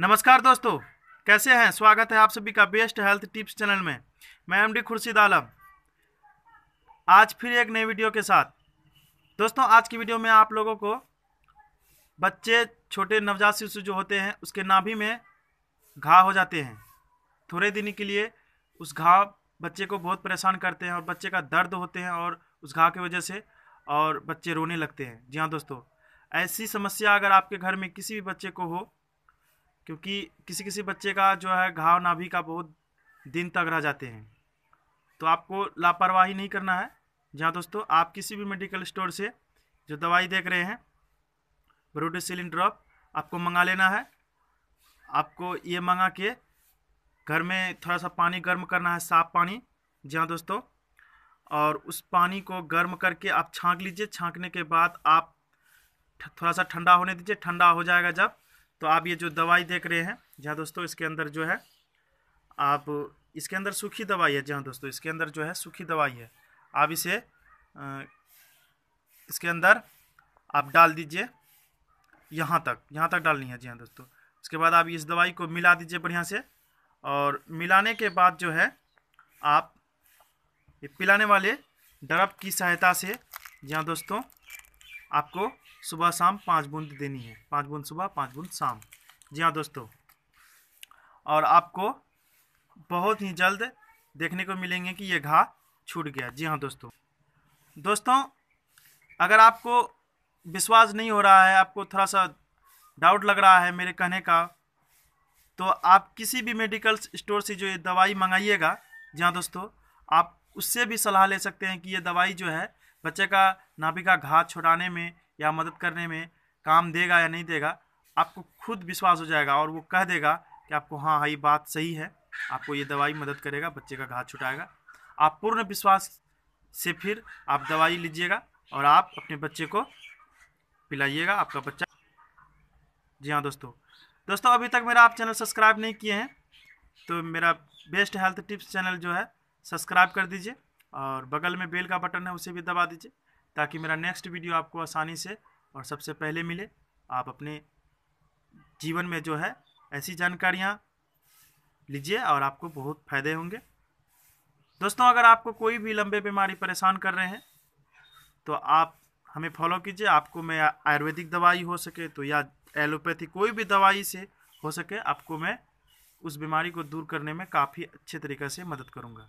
नमस्कार दोस्तों कैसे हैं स्वागत है आप सभी का बेस्ट हेल्थ टिप्स चैनल में मैं एमडी खुर्शीद आलम आज फिर एक नए वीडियो के साथ दोस्तों आज की वीडियो में आप लोगों को बच्चे छोटे नवजात शिशु जो होते हैं उसके नाभि में घाव हो जाते हैं थोड़े दिन के लिए उस घाव बच्चे को बहुत परेशान करते हैं और बच्चे का दर्द होते हैं और उस घाव की वजह से और बच्चे रोने लगते हैं जी हाँ दोस्तों ऐसी समस्या अगर आपके घर में किसी भी बच्चे को हो क्योंकि किसी किसी बच्चे का जो है घाव नाभि का बहुत दिन तक रह जाते हैं तो आपको लापरवाही नहीं करना है जहाँ दोस्तों आप किसी भी मेडिकल स्टोर से जो दवाई देख रहे हैं ब्रोडोसिलिन ड्रॉप आपको मंगा लेना है आपको ये मंगा के घर में थोड़ा सा पानी गर्म करना है साफ पानी जी हाँ दोस्तों और उस पानी को गर्म करके आप छांक लीजिए छांकने के बाद आप थोड़ा सा ठंडा होने दीजिए ठंडा हो जाएगा जब तो आप ये जो दवाई देख रहे हैं जहाँ दोस्तों इसके अंदर जो है आप इसके अंदर सूखी दवाई है जहाँ दोस्तों इसके अंदर जो है सूखी दवाई है आप इसे इसके अंदर आप डाल दीजिए यहाँ तक यहाँ तक डालनी है जी हाँ दोस्तों उसके बाद आप इस दवाई को मिला दीजिए बढ़िया से और मिलाने के बाद जो है आप पिलाने वाले डरप की सहायता से जी हाँ दोस्तों आपको सुबह शाम पाँच बूंद देनी है पाँच बूंद सुबह पाँच बूंद शाम जी हाँ दोस्तों और आपको बहुत ही जल्द देखने को मिलेंगे कि ये घा छूट गया जी हाँ दोस्तों दोस्तों अगर आपको विश्वास नहीं हो रहा है आपको थोड़ा सा डाउट लग रहा है मेरे कहने का तो आप किसी भी मेडिकल स्टोर से जो ये दवाई मंगाइएगा जी हाँ दोस्तों आप उससे भी सलाह ले सकते हैं कि ये दवाई जो है बच्चे का नाभि का घात छुड़ाने में या मदद करने में काम देगा या नहीं देगा आपको खुद विश्वास हो जाएगा और वो कह देगा कि आपको हाँ हाँ ये बात सही है आपको ये दवाई मदद करेगा बच्चे का घात छुटाएगा आप पूर्ण विश्वास से फिर आप दवाई लीजिएगा और आप अपने बच्चे को पिलाइएगा आपका बच्चा जी हाँ दोस्तों दोस्तों अभी तक मेरा आप चैनल सब्सक्राइब नहीं किए हैं तो मेरा बेस्ट हेल्थ टिप्स चैनल जो है सब्सक्राइब कर दीजिए और बगल में बेल का बटन है उसे भी दबा दीजिए ताकि मेरा नेक्स्ट वीडियो आपको आसानी से और सबसे पहले मिले आप अपने जीवन में जो है ऐसी जानकारियाँ लीजिए और आपको बहुत फ़ायदे होंगे दोस्तों अगर आपको कोई भी लंबे बीमारी परेशान कर रहे हैं तो आप हमें फॉलो कीजिए आपको मैं आयुर्वेदिक दवाई हो सके तो या एलोपैथी कोई भी दवाई से हो सके आपको मैं उस बीमारी को दूर करने में काफ़ी अच्छे तरीके से मदद करूँगा